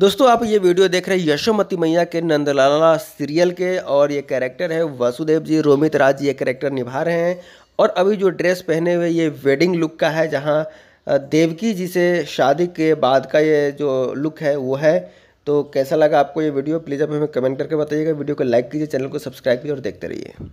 दोस्तों आप ये वीडियो देख रहे हैं यशोमती मैया के नंदलाला सीरियल के और ये कैरेक्टर है वसुदेव जी रोमित राज ये कैरेक्टर निभा रहे हैं और अभी जो ड्रेस पहने हुए ये वेडिंग लुक का है जहाँ देवकी जी से शादी के बाद का ये जो लुक है वो है तो कैसा लगा आपको ये वीडियो प्लीज़ आप हमें कमेंट करके बताइएगा वीडियो को लाइक कीजिए चैनल को सब्सक्राइब कीजिए और देखते रहिए